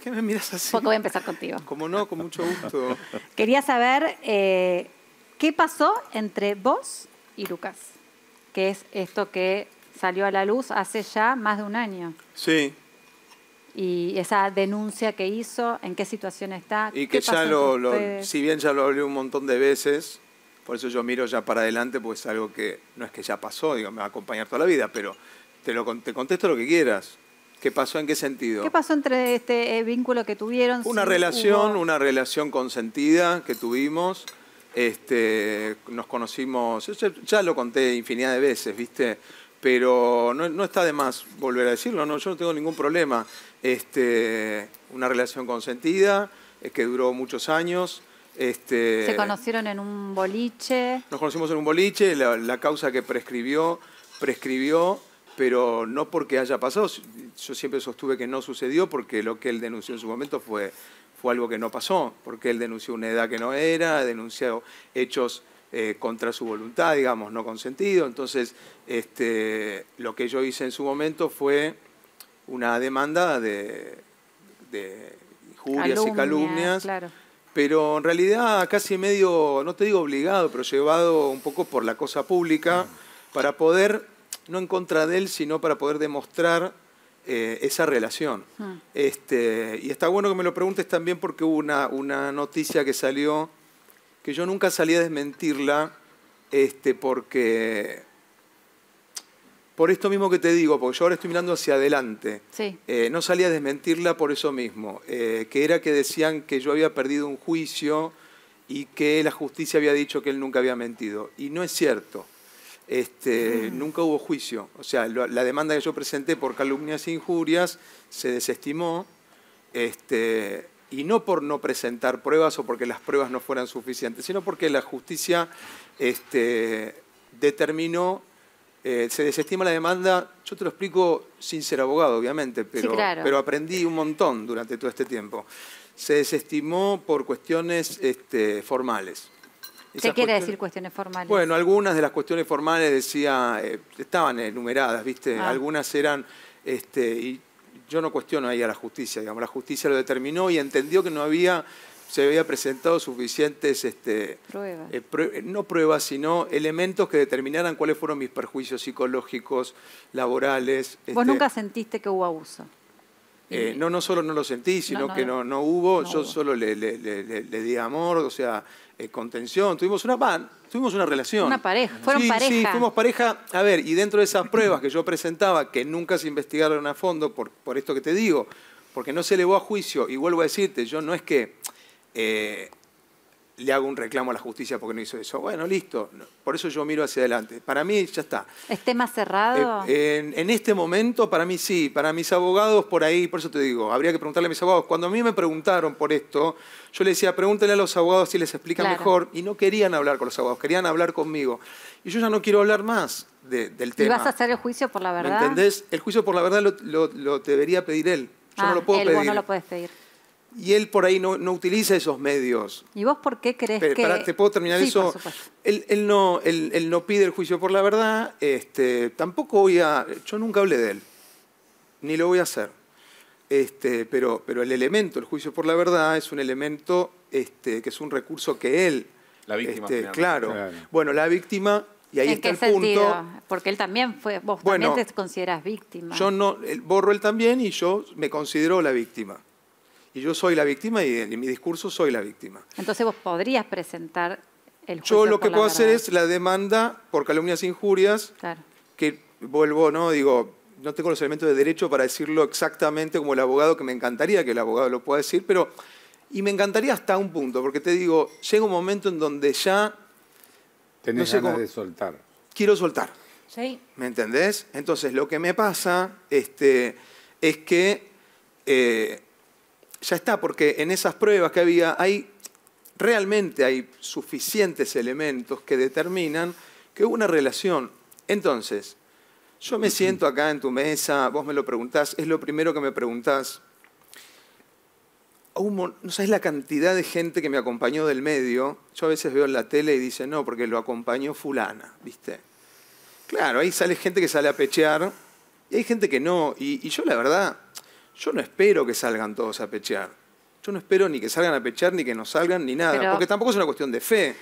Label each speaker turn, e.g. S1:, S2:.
S1: ¿Por qué me miras así? Porque voy a empezar contigo.
S2: Como no, con mucho gusto.
S1: Quería saber eh, qué pasó entre vos y Lucas, que es esto que salió a la luz hace ya más de un año. Sí. Y esa denuncia que hizo, en qué situación está. Y que ya lo, si
S2: bien ya lo hablé un montón de veces, por eso yo miro ya para adelante, pues es algo que no es que ya pasó, digo, me va a acompañar toda la vida, pero te, lo, te contesto lo que quieras. ¿Qué pasó en qué sentido? ¿Qué
S1: pasó entre este eh, vínculo que tuvieron? Una relación,
S2: una relación consentida que tuvimos. Este, nos conocimos, ya lo conté infinidad de veces, ¿viste? Pero no, está de más volver a decirlo, no, yo no tengo ningún problema. Este, una relación consentida eh, que duró muchos años. Este, ¿Se
S1: conocieron en un boliche?
S2: Nos conocimos en un boliche, la, la causa que prescribió, prescribió, pero no porque haya pasado, yo siempre sostuve que no sucedió porque lo que él denunció en su momento fue, fue algo que no pasó, porque él denunció una edad que no era, denunció hechos eh, contra su voluntad, digamos, no consentido. Entonces, este, lo que yo hice en su momento fue una demanda de, injurias y calumnias. Pero en realidad casi medio, no te digo obligado, pero llevado un poco por la cosa pública, para poder, no en contra de él, sino para poder demostrar eh, esa relación. Ah. Este, y está bueno que me lo preguntes también porque hubo una, una noticia que salió, que yo nunca salí a desmentirla, este, porque por esto mismo que te digo, porque yo ahora estoy mirando hacia adelante. Eh, no salía a desmentirla por eso mismo, eh, que era que decían que yo había perdido un juicio y que la justicia había dicho que él nunca había mentido. Y no es cierto este, nunca hubo juicio. O sea, la demanda que yo presenté por calumnias e injurias se desestimó, este, y no por no presentar pruebas o porque las pruebas no fueran suficientes, sino porque la justicia este, determinó eh, se desestima la demanda, yo te lo explico sin ser abogado, obviamente, pero, aprendí un montón durante todo este tiempo. Se desestimó por cuestiones este, formales. ¿Qué quiere decir
S1: cuestiones formales? Bueno,
S2: algunas de las cuestiones formales decía, eh, estaban enumeradas, ¿viste? Ah. Algunas eran, este, y yo no cuestiono ahí a la justicia, digamos, la justicia lo determinó y entendió que no había, se había presentado suficientes, este, pruebas. Eh, eh, no pruebas, sino elementos que determinaran cuáles fueron mis perjuicios psicológicos, laborales. ¿Vos este, nunca
S1: sentiste que hubo abuso?
S2: Eh, no, no solo no lo sentí, sino que no, no hubo, yo solo le, di amor, o sea, eh, contención, tuvimos una, tuvimos una relación. Una
S1: pareja, fueron pareja. Sí, fuimos pareja,
S2: a ver, y dentro de esas pruebas que yo presentaba, que nunca se investigaron a fondo, por, por esto que te digo, porque no se elevó a juicio, y vuelvo a decirte, yo no es que... Eh, le hago un reclamo a la justicia porque no hizo eso. Bueno, listo. Por eso yo miro hacia adelante. Para mí ya está.
S1: ¿Es tema cerrado?
S2: Eh, en, este momento, para mí sí. Para mis abogados, por ahí, por eso te digo, habría que preguntarle a mis abogados. Cuando a mí me preguntaron por esto, yo le decía, pregúntenle a los abogados si les explica mejor. Y no querían hablar con los abogados, querían hablar conmigo. Y yo ya no quiero hablar más del tema. ¿Y vas a
S1: hacer el juicio por la verdad? ¿Me
S2: entendés? El juicio por la verdad lo, debería pedir él. Yo ah, no lo puedo pedir. pedir. Vos no lo puedes pedir. Y él por ahí no, utiliza esos medios.
S1: ¿Y vos por qué crees que.? Para, ¿Te
S2: puedo terminar eso? él, no, no pide el juicio por la verdad. Este, tampoco voy a. Yo nunca hablé de él. Ni lo voy a hacer. Este, pero, pero el elemento, el juicio por la verdad, es un elemento este, que es un recurso que él. La víctima. Este, claro. Bueno, la víctima y ahí está el punto.
S1: Porque él también fue, vos también te consideras víctima. Yo
S2: no, Borro él también y yo me considero la víctima y yo soy la víctima y en mi discurso soy la víctima.
S1: Entonces vos podrías presentar el juicio Yo lo que puedo hacer es
S2: la demanda por calumnias e injurias, claro. que vuelvo, ¿no? Digo, no tengo los elementos de derecho para decirlo exactamente como el abogado, que me encantaría que el abogado lo pueda decir, pero... Y me encantaría hasta un punto, porque te digo, llega un momento en donde ya... Tenés no sé ganas cómo, de soltar. Quiero soltar. Sí. ¿Me entendés? Entonces, lo que me pasa este, es que... Eh, ya está, porque en esas pruebas que había hay, realmente hay suficientes elementos que determinan que hubo una relación. Entonces, yo me siento acá en tu mesa, vos me lo preguntás, es lo primero que me preguntás. no sabes la cantidad de gente que me acompañó del medio. Yo a veces veo en la tele y dice no, porque lo acompañó fulana, ¿viste? Claro, ahí sale gente que sale a pechear y hay gente que no. y yo la verdad, yo no espero que salgan todos a pechear. Yo no espero ni que salgan a pechear, ni que no salgan, ni nada, porque tampoco es una cuestión de fe.